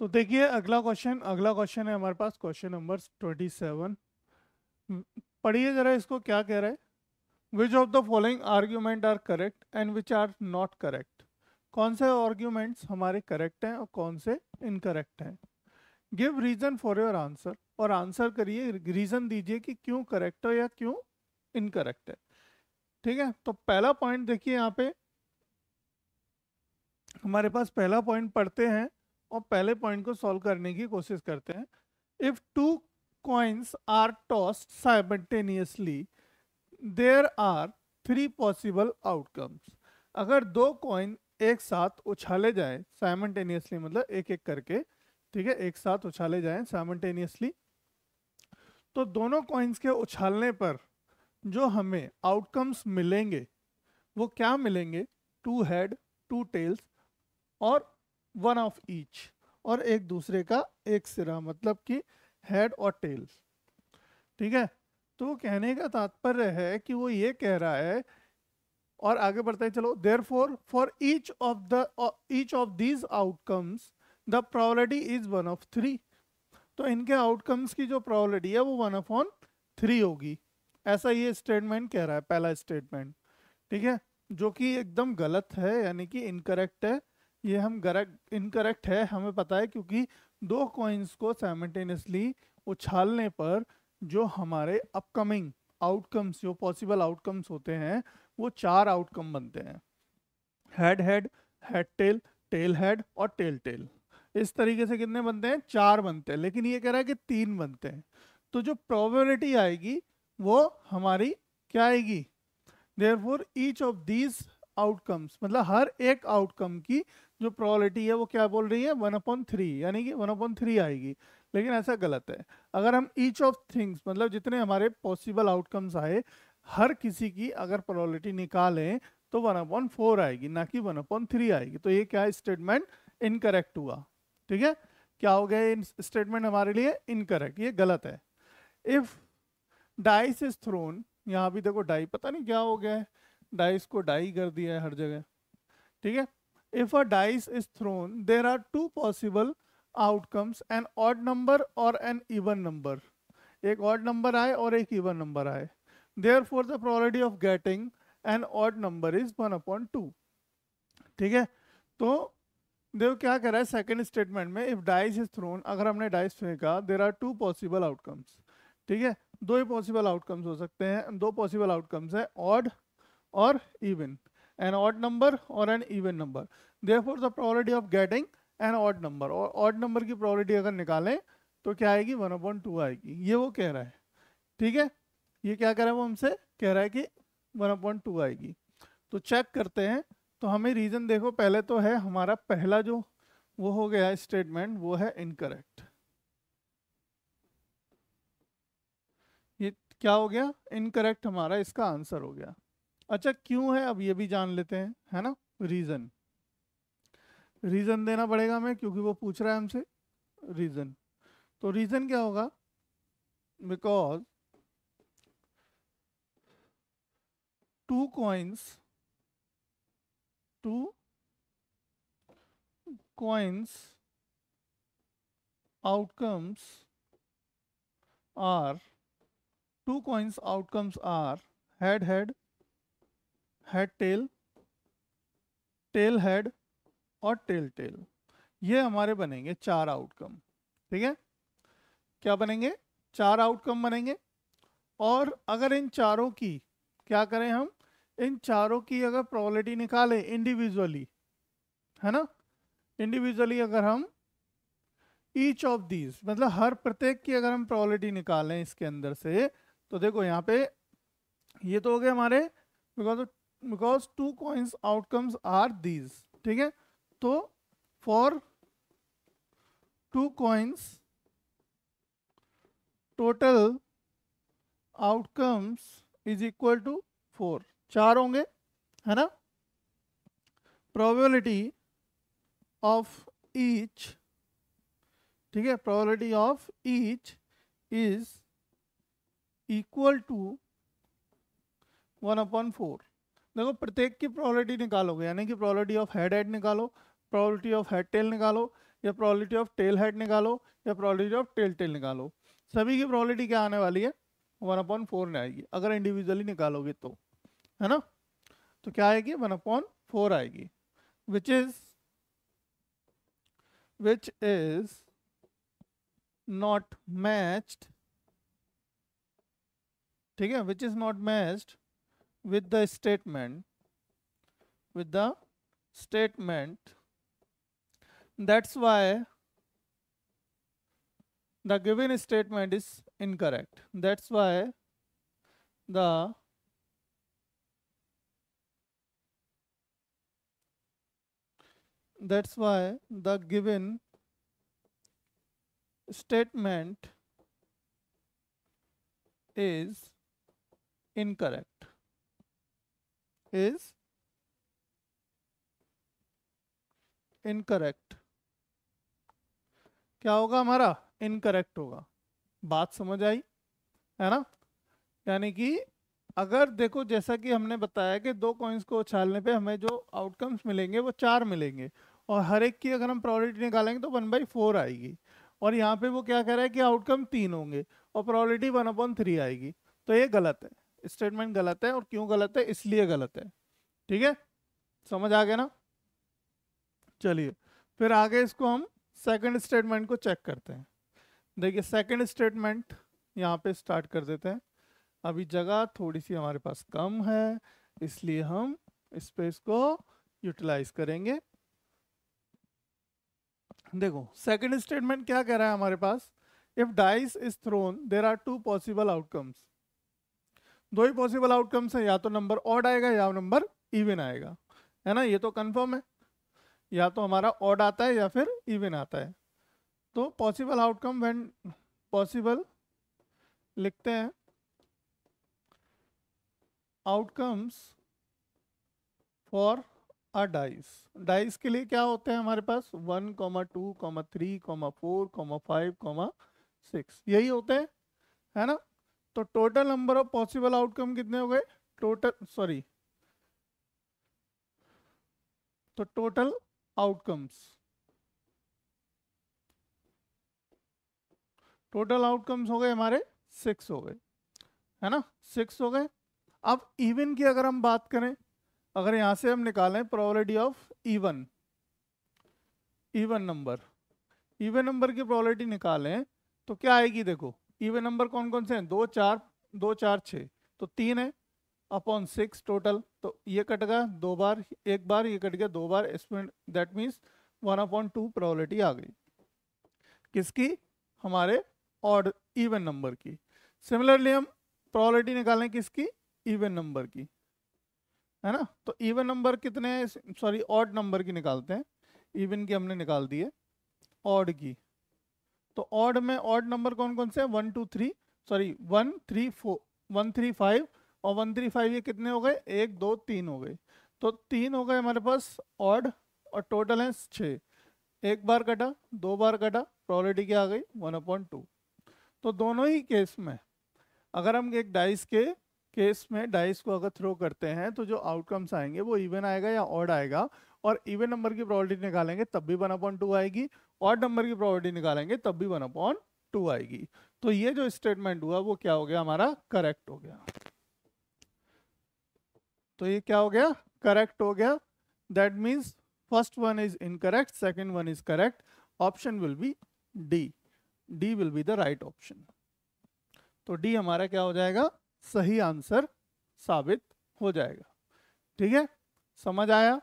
तो देखिए अगला क्वेश्चन अगला क्वेश्चन है हमारे पास क्वेश्चन नंबर ट्वेंटी सेवन पढ़िए जरा इसको क्या कह रहे हैं which of the following argument are correct and which are not correct कौन से आर्ग्यूमेंट्स हमारे करेक्ट हैं और कौन से इनकरेक्ट हैं give reason for your answer और आंसर करिए रीजन दीजिए कि क्यों करेक्ट है या क्यों इनकरेक्ट है ठीक है तो पहला पॉइंट देखिए यहाँ पे हमारे पास पहला पॉइंट पढ़ते हैं और पहले पॉइंट को सॉल्व करने की कोशिश करते हैं if two coins are tossed simultaneously there are three possible outcomes अगर दो कॉइन एक साथ उछाले जाए साइमल्टेनियसली मतलब एक एक करके ठीक है एक साथ उछाले जाए साइमल्टेनियसली तो दोनों कॉइन्स के उछालने पर जो हमें आउटकम्स मिलेंगे वो क्या मिलेंगे टू हेड टू टेल्स और वन ऑफ ईच और एक दूसरे का एक सिरा मतलब कि हेड और टेल ठीक है तो कहने का तात्पर्य है कि वो ये कह रहा है और आगे बढ़ते हैं चलो there four for each of the each of these outcomes the probability is one of three तो इनके आउटकम्स की जो प्रॉलिटी है वो वन ऑफ ऑन थ्री होगी ऐसा ये स्टेटमेंट कह रहा है पहला स्टेटमेंट ठीक है जो कि एकदम गलत है यानी कि इनकरेक्ट है ये हम करेक्ट इनकरेक्ट है हमें पता है क्योंकि दो कॉइन्स को साइमटेनियसली उछालने पर जो हमारे अपकमिंग आउटकम्स जो पॉसिबल आउटकम्स होते हैं वो चार आउटकम बनते हैं head head head tail tail head और टेल टेल इस तरीके से कितने बनते हैं चार बनते हैं लेकिन ये कह रहा है कि तीन बनते हैं तो जो प्रोबेबिलिटी आएगी वो हमारी क्या आएगी there each of these outcomes मतलब हर एक आउटकम की जो प्रोबेबिलिटी है वो क्या बोल रही है वन अपॉन थ्री यानी कि वन अपॉन थ्री आएगी लेकिन ऐसा गलत है अगर हम ईच ऑफ थिंग्स मतलब जितने हमारे पॉसिबल आउटकम्स आए हर किसी की अगर प्रोबेबिलिटी निकालें तो वन अपॉन फोर आएगी ना कि वन अपॉन थ्री आएगी तो ये क्या स्टेटमेंट इनकरेक्ट हुआ ठीक है क्या हो गया स्टेटमेंट हमारे लिए इनकरेक्ट ये गलत है इफ डाइस इज थ्रोन यहाँ भी देखो डाई पता नहीं क्या हो गया है डाइस को डाई कर दिया है हर जगह ठीक है if a dice is thrown, there are two possible outcomes, an odd number or an even number. ek odd number aaye aur ek even number aaye Therefore, the probability of getting an odd number is 1 upon 2 theek hai to देखो क्या कह रहा है second statement में if dice is thrown अगर हमने dice फेंका there are two possible outcomes ठीक है दो ही पॉसिबल आउटकम्स हो सकते हैं दो पॉसिबल आउटकम्स है ऑड और even an odd number or an even number therefore the probability of getting an odd number और odd number की probability अगर निकालें तो क्या आएगी वन अपॉइंट टू आएगी ये वो कह रहा है ठीक है ये क्या कह रहा है वो हमसे कह रहा है कि वन अपॉइंट टू आएगी तो चेक करते हैं तो हमें रीज़न देखो पहले तो है हमारा पहला जो वो हो गया स्टेटमेंट वो है इनकरेक्ट ये क्या हो गया इनकरेक्ट हमारा इसका आंसर हो गया अच्छा क्यों है अब ये भी जान लेते हैं है ना रीज़न रीज़न देना पड़ेगा हमें क्योंकि वो पूछ रहा है हमसे रीज़न तो रीज़न क्या होगा because two coins two coins outcomes are two coins outcomes are head head head tail tail head और टेल टेल ये हमारे बनेंगे चार आउटकम ठीक है क्या बनेंगे चार आउटकम बनेंगे और अगर इन चारों की क्या करें हम इन चारों की अगर प्रोबेबिलिटी निकालें इंडिविजुअली है ना इंडिविजुअली अगर हम ईच ऑफ दीज मतलब हर प्रत्येक की अगर हम प्रोबेबिलिटी निकालें इसके अंदर से तो देखो यहाँ पे ये तो हो गए हमारे because of because two coins outcomes are these ठीक है तो for two coins total outcomes is equal to four चार होंगे है ना प्रोबेबिलिटी ऑफ ईच ठीक है probability of each is equal to one upon four देखो प्रत्येक की प्रॉबलिटी निकालोगे यानी कि प्रॉबलिटी ऑफ हेड हेड निकालो प्रॉबलिटी ऑफ हेड टेल निकालो या प्रॉबलिटी ऑफ टेल हेड निकालो या प्रॉबलिटी ऑफ टेल टेल निकालो सभी की प्रॉबलिटी क्या आने वाली है वन अपॉन फोर में आएगी अगर इंडिविजुअली निकालोगे तो है ना तो क्या आएगी वन अपॉन फोर आएगी which is which is not matched ठीक है which is not matched with the statement with the statement that's why the given statement is incorrect that's why the that's why the given statement is incorrect is incorrect. क्या होगा हमारा incorrect होगा बात समझ आई है ना यानी कि अगर देखो जैसा कि हमने बताया कि दो कॉइन्स को उछालने पे हमें जो आउटकम्स मिलेंगे वो चार मिलेंगे और हर एक की अगर हम प्रायोरिटी निकालेंगे तो वन बाई फोर आएगी और यहाँ पे वो क्या कह रहा है कि आउटकम तीन होंगे और प्रायोरिटी वन अपॉन थ्री आएगी तो ये गलत है स्टेटमेंट गलत है और क्यों गलत है इसलिए गलत है ठीक है समझ आ गया ना चलिए फिर आगे इसको हम सेकंड स्टेटमेंट को चेक करते हैं देखिए सेकंड स्टेटमेंट यहाँ पे स्टार्ट कर देते हैं अभी जगह थोड़ी सी हमारे पास कम है इसलिए हम स्पेस को यूटिलाइज करेंगे देखो सेकंड स्टेटमेंट क्या कह रहा है हमारे पास if dice is thrown there are two possible outcomes दो ही पॉसिबल आउटकम्स हैं या तो नंबर ऑड आएगा या नंबर इवन आएगा है ना ये तो कंफर्म है या तो हमारा ऑड आता है या फिर इवन आता है तो पॉसिबल आउटकम व्हेन पॉसिबल लिखते हैं outcomes for a dice dice के लिए क्या होते हैं हमारे पास one comma two comma three comma four comma five comma six यही होते हैं है ना तो total number of possible outcome कितने हो गए टोटल सॉरी तो टोटल आउटकम्स टोटल आउटकम्स हो गए हमारे सिक्स हो गए है ना सिक्स हो गए अब इवन की अगर हम बात करें अगर यहां से हम निकालें probability of even even number even number की प्रोबेबिलिटी निकालें तो क्या आएगी देखो इवन नंबर कौन कौन से हैं दो चार दो चार छः तो तीन है अपॉन सिक्स टोटल तो ये कट गया दो बार एक बार ये कट गया दो बार expand that means one upon two probability आ गई किसकी हमारे ऑड इवन नंबर की सिमिलरली हम प्रोबेबिलिटी निकालें किसकी इवन नंबर की है ना तो इवन नंबर कितने सॉरी ऑड नंबर की निकालते हैं इवन की हमने निकाल दिए ऑड की तो ऑड में ऑड नंबर कौन कौन से one two three sorry one three four one three five और वन थ्री फाइव ये कितने हो गए एक दो तीन हो गए तो तीन हो गए हमारे पास ऑड और टोटल है छः एक बार कटा दो बार कटा प्रॉबलिटी क्या आ गई वन अपॉइंट टू तो दोनों ही केस में अगर हम एक डाइस के केस में डाइस को अगर थ्रो करते हैं तो जो आउटकम्स आएंगे वो इवन आएगा या ऑड आएगा और इवन नंबर की प्रॉबर्टी निकालेंगे तब भी वन अपॉइंट टू आएगी और नंबर की प्रॉबर्टी निकालेंगे तब भी वन अपॉइंट टू आएगी तो ये जो स्टेटमेंट हुआ वो क्या हो गया हमारा करेक्ट हो गया तो ये क्या हो गया करेक्ट हो गया that means first one is incorrect second one is correct option will be D D will be the right option तो डी हमारा क्या हो जाएगा सही आंसर साबित हो जाएगा ठीक है समझ आया